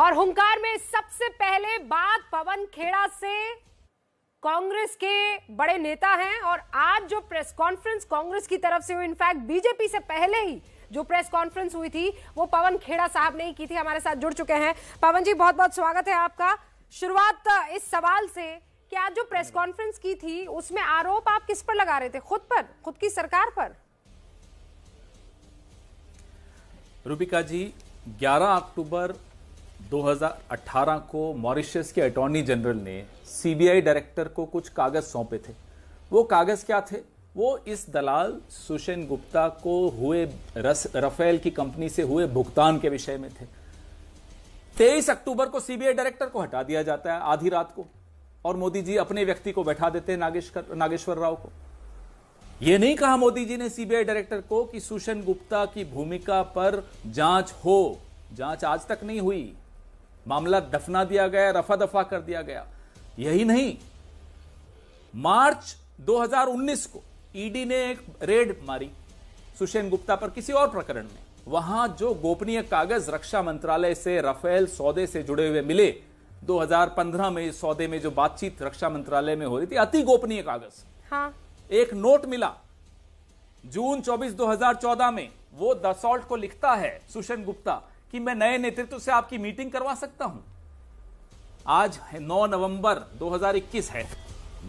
और हुंकार में सबसे पहले बात पवन खेड़ा से कांग्रेस के बड़े नेता हैं और आज जो प्रेस कॉन्फ्रेंस कांग्रेस की तरफ से हुई इनफैक्ट बीजेपी से पहले ही जो प्रेस कॉन्फ्रेंस हुई थी वो पवन खेड़ा साहब ने ही की थी हमारे साथ जुड़ चुके हैं पवन जी बहुत बहुत स्वागत है आपका शुरुआत इस सवाल से कि आज जो प्रेस कॉन्फ्रेंस की थी उसमें आरोप आप किस पर लगा रहे थे खुद पर खुद की सरकार पर रूपिका जी 11 अक्टूबर 2018 को मॉरिशस के अटॉर्नी जनरल ने सीबीआई डायरेक्टर को कुछ कागज़ सौंपे थे वो कागज़ क्या थे वो इस दलाल सुशेन गुप्ता को हुए रस रफेल की कंपनी से हुए भुगतान के विषय में थे तेईस अक्टूबर को सीबीआई डायरेक्टर को हटा दिया जाता है आधी रात को और मोदी जी अपने व्यक्ति को बैठा देते हैं नागेश्वर नागेश्वर राव को यह नहीं कहा मोदी जी ने सीबीआई डायरेक्टर को कि सुशन गुप्ता की भूमिका पर जांच हो जांच आज तक नहीं हुई मामला दफना दिया गया रफा दफा कर दिया गया यही नहीं मार्च 2019 को ईडी e ने एक रेड मारी सुशेन गुप्ता पर किसी और प्रकरण में वहां जो गोपनीय कागज रक्षा मंत्रालय से राफेल सौदे से जुड़े हुए मिले 2015 में इस सौदे में जो बातचीत रक्षा मंत्रालय में हो रही थी अति गोपनीय कागज हाँ। एक नोट मिला जून 24 2014 में वो दसॉल्ट को लिखता है सुशेन गुप्ता कि मैं नए नेतृत्व से आपकी मीटिंग करवा सकता हूं आज 9 नवंबर 2021 है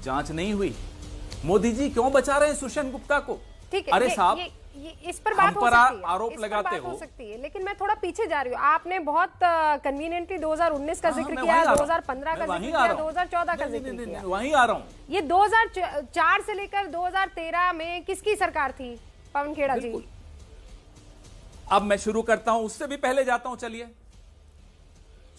जांच नहीं हुई मोदी जी क्यों बचा रहे हैं सुशन गुप्ता को ठीक है अरे साहब इस पर बात पर आरोप लगाते हो।, हो सकती है लेकिन मैं थोड़ा पीछे जा रही हूँ आपने बहुत कन्वीनियंटली 2019 का हाँ, जिक्र किया 2015 का जिक्र किया 2014 का जिक्र किया वहीं आ रहा हूँ ये 2004 से लेकर 2013 में किसकी सरकार थी पवन खेड़ा जी अब मैं शुरू करता हूं उससे भी पहले जाता हूं चलिए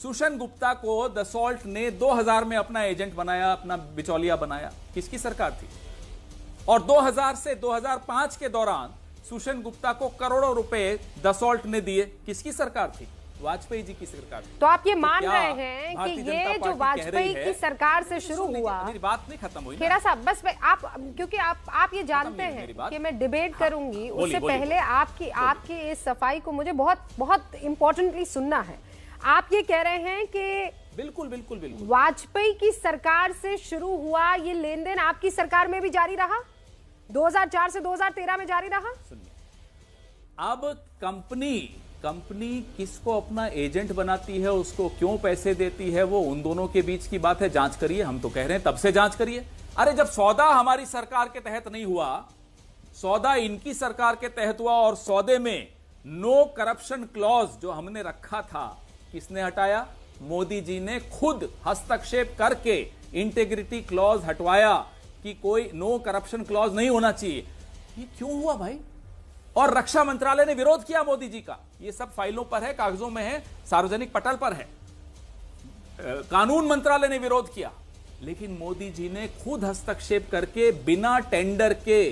सुशन गुप्ता को द सॉल्ट ने 2000 में अपना एजेंट बनाया अपना बिचौलिया बनाया किसकी सरकार थी और 2000 से 2005 के दौरान सुशन गुप्ता को करोड़ों रुपए द सॉल्ट ने दिए किसकी सरकार थी वाजपेयी जी की सरकार तो आप ये तो मान तो रहे हैं कि ये जो वाजपेयी की सरकार से तो शुरू हुआ मेरी बात नहीं खत्म हुई खेरा साहब बस आप क्योंकि आप आप ये जानते हैं कि मैं डिबेट हाँ, करूंगी उससे पहले आपकी आपकी इस सफाई को मुझे बहुत बहुत इम्पोर्टेंटली सुनना है आप ये कह रहे हैं कि बिल्कुल बिल्कुल बिल्कुल वाजपेयी की सरकार से शुरू हुआ ये लेन देन आपकी सरकार में भी जारी रहा 2004 से 2013 में जारी रहा सुनिए अब कंपनी कंपनी किसको अपना एजेंट बनाती है उसको क्यों पैसे देती है वो उन दोनों के बीच की बात है जांच करिए हम तो कह रहे हैं तब से जांच करिए अरे जब सौदा हमारी सरकार के तहत नहीं हुआ सौदा इनकी सरकार के तहत हुआ और सौदे में नो करप्शन क्लॉज जो हमने रखा था किसने हटाया मोदी जी ने खुद हस्तक्षेप करके इंटेग्रिटी क्लॉज हटवाया कि कोई नो करप्शन क्लॉज नहीं होना चाहिए ये क्यों हुआ भाई और रक्षा मंत्रालय ने विरोध किया मोदी जी का ये सब फाइलों पर है कागजों में है सार्वजनिक पटल पर है कानून मंत्रालय ने विरोध किया लेकिन मोदी जी ने खुद हस्तक्षेप करके बिना टेंडर के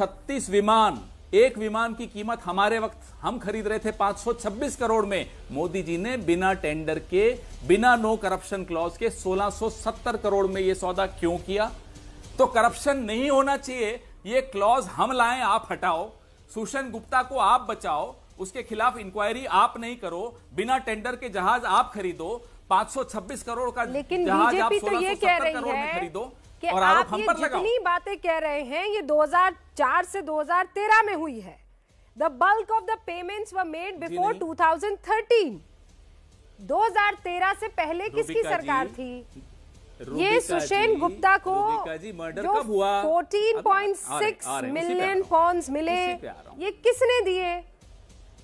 36 विमान एक विमान की कीमत हमारे वक्त हम खरीद रहे थे 526 करोड़ में मोदी जी ने बिना टेंडर के बिना नो करप्शन क्लॉज के 1670 करोड़ में यह सौदा क्यों किया तो करप्शन नहीं होना चाहिए यह क्लॉज हम लाएं आप हटाओ सुशन गुप्ता को आप बचाओ उसके खिलाफ इंक्वायरी आप नहीं करो बिना टेंडर के जहाज आप खरीदो 526 करोड़ का लेकिन जहाज आप तो ये कह रही है खरीदो कि और आप ये जितनी बातें कह रहे हैं ये 2004 से 2013 में हुई है the bulk of the payments were made before 2013 2013 से पहले किसकी सरकार थी ये सुशेन गुप्ता को जो 14.6 मिलियन पॉन्स मिले ये किसने दिए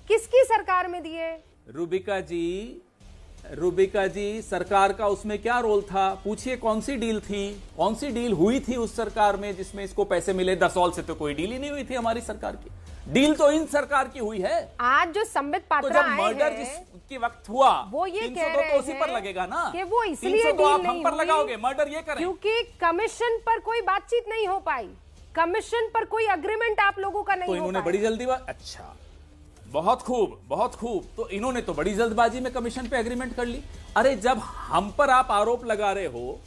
किसकी सरकार में दिए रूबिका जी रूबिका जी सरकार का उसमें क्या रोल था पूछिए कौन सी डील थी कौन सी डील हुई थी उस सरकार में जिसमें इसको पैसे मिले दसौल से तो कोई डील ही नहीं हुई थी हमारी सरकार की डील तो इन सरकार की हुई है आज जो संबित पात्रा तो जब मर्डर जिसके वक्त हुआ वो ये कह तो रहे तो उसी पर लगेगा ना कि वो इसलिए तो आप हम पर लगाओगे मर्डर ये करें क्योंकि कमीशन पर कोई बातचीत नहीं हो पाई कमीशन पर कोई अग्रीमेंट आप लोगों का नहीं तो इन्होंने बड़ी जल्दी अच्छा बहुत खूब बहुत खूब तो इन्होंने तो बड़ी जल्दबाजी में कमीशन पे अग्रीमेंट कर ली अरे जब हम पर आप आरोप लगा रहे हो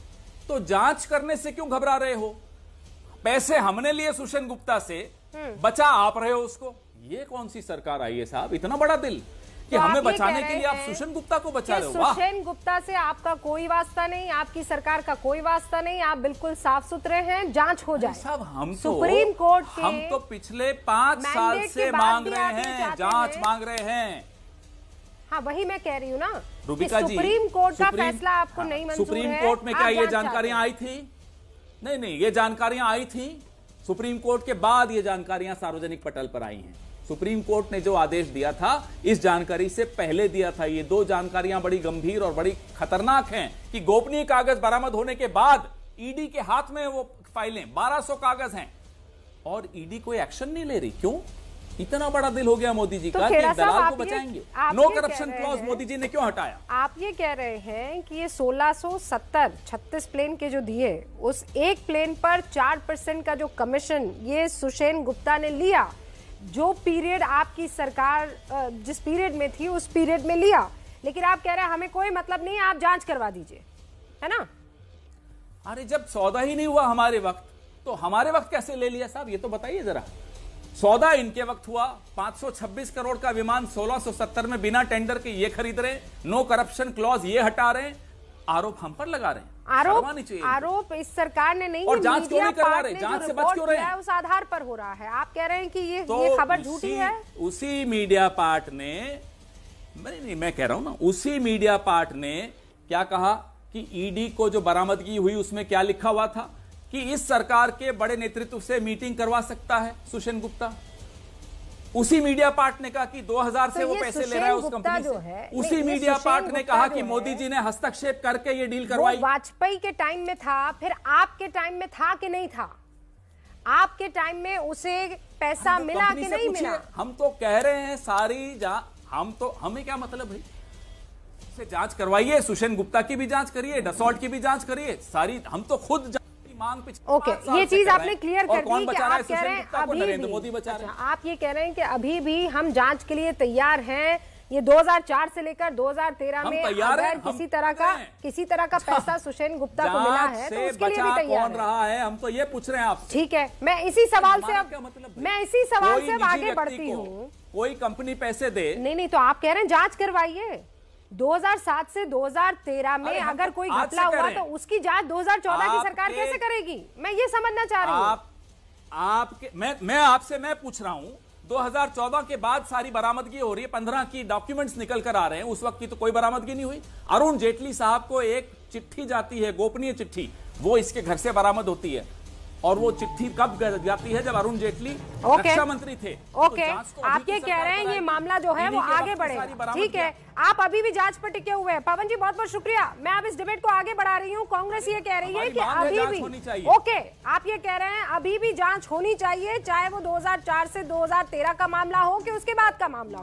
तो जांच करने से क्यों घबरा रहे हो पैसे हमने लिए सुशन गुप्ता से हम्म। बचा आप रहे हो उसको ये कौन सी सरकार आई है साहब इतना बड़ा दिल कि तो हमें बचाने के लिए आप सुशन गुप्ता को बचा रहे हो सुशन गुप्ता से आपका कोई वास्ता नहीं आपकी सरकार का कोई वास्ता नहीं आप बिल्कुल साफ सुथरे हैं जांच हो जाए साहब हम तो सुप्रीम कोर्ट के हम तो पिछले पांच साल से मांग रहे हैं जांच मांग रहे हैं हाँ वही मैं कह रही हूँ ना रूबिका जी सुप्रीम कोर्ट का फैसला आपको हाँ, नहीं सुप्रीम कोर्ट में क्या ये जानकारियां आई थी नहीं नहीं ये जानकारियां आई थी सुप्रीम कोर्ट के बाद ये जानकारियां सार्वजनिक पटल पर आई हैं सुप्रीम कोर्ट ने जो आदेश दिया था इस जानकारी से पहले दिया था ये दो जानकारियां बड़ी गंभीर और बड़ी खतरनाक हैं कि गोपनीय कागज बरामद होने के बाद ईडी के हाथ में वो फाइलें 1200 कागज हैं और ईडी कोई एक्शन नहीं ले रही क्यों इतना बड़ा दिल हो गया मोदी जी तो का कि दलाल को बचाएंगे no corruption clause Modi ji ने क्यों हटाया आप ये कह रहे हैं कि ये 1670 36 प्लेन के जो दिए उस एक प्लेन पर 4 परसेंट का जो कमीशन ये सुशेन गुप्ता ने लिया जो पीरियड आपकी सरकार जिस पीरियड में थी उस पीरियड में लिया लेकिन आप कह रहे हैं हमें कोई मतलब नहीं आप जांच करवा दीजिए है ना अरे जब सौदा ही नहीं हुआ हमारे वक्त तो हमारे वक्त कैसे ले लिया साहब ये तो बताइए जरा सौदा इनके वक्त हुआ 526 करोड़ का विमान 1670 में बिना टेंडर के ये खरीद रहे नो करप्शन क्लॉज ये हटा रहे आरोप हम पर लगा रहे हैं आरोप आरोप इस सरकार ने नहीं और जांच क्यों नहीं करवा रहे जांच से बच क्यों रहे हैं उस आधार पर हो रहा है आप कह रहे हैं कि ये तो ये खबर झूठी है उसी मीडिया पार्ट ने नहीं नहीं मैं कह रहा हूं ना उसी मीडिया पार्ट ने क्या कहा कि ईडी को जो बरामदगी हुई उसमें क्या लिखा हुआ था कि इस सरकार के बड़े नेतृत्व से मीटिंग करवा सकता है सुशेन गुप्ता उसी मीडिया पार्ट ने कहा कि 2000 तो से वो पैसे ले रहा है उस कंपनी से उसी मीडिया पार्ट ने कहा कि मोदी जी ने हस्तक्षेप करके ये डील करवाई वाजपेयी के टाइम में था फिर आपके टाइम में था कि नहीं था आपके टाइम में उसे पैसा तो मिला कि नहीं मिला हम तो कह रहे हैं सारी हम तो हमें क्या मतलब है उसे जांच करवाइए सुशेन गुप्ता की भी जांच करिए डसॉल्ट की भी जांच करिए सारी हम तो खुद की मांग ओके ये चीज आपने क्लियर कर दी कि आप कह रहे हैं अभी मोदी बचा रहे हैं अच्छा, आप ये कह रहे हैं कि अभी भी हम जांच के लिए तैयार हैं ये 2004 से लेकर 2013 में अगर किसी तरह का किसी तरह का पैसा सुशेन गुप्ता को मिला है तो उसके लिए भी तैयार रहा है हम तो ये पूछ रहे हैं आप ठीक है मैं इसी तो सवाल से अब मतलब मैं इसी सवाल से अब आगे बढ़ती हूँ कोई कंपनी पैसे दे नहीं नहीं तो आप कह रहे हैं जांच करवाइए 2007 से 2013 में अगर कोई घपला हुआ तो उसकी जांच 2014 की सरकार कैसे करेगी मैं ये समझना चाह रही हूँ आप, आपके मैं मैं आपसे मैं पूछ रहा हूँ 2014 के बाद सारी बरामदगी हो रही है 15 की डॉक्यूमेंट्स निकल कर आ रहे हैं उस वक्त की तो कोई बरामदगी नहीं हुई अरुण जेटली साहब को एक चिट्ठी जाती है गोपनीय चिट्ठी वो इसके घर से बरामद होती है और वो चिट्ठी कब जाती है जब अरुण जेटली okay. रक्षा मंत्री थे ओके तो okay. तो आप ये कह रहे हैं ये मामला जो है वो आगे तो बढ़े ठीक है आप अभी भी जांच पर टिके हुए हैं पवन जी बहुत बहुत शुक्रिया मैं अब इस डिबेट को आगे बढ़ा रही हूँ कांग्रेस ये कह रही है कि अभी भी ओके आप ये कह रहे हैं अभी भी जांच होनी चाहिए चाहे वो दो से दो का मामला हो कि उसके बाद का मामला हो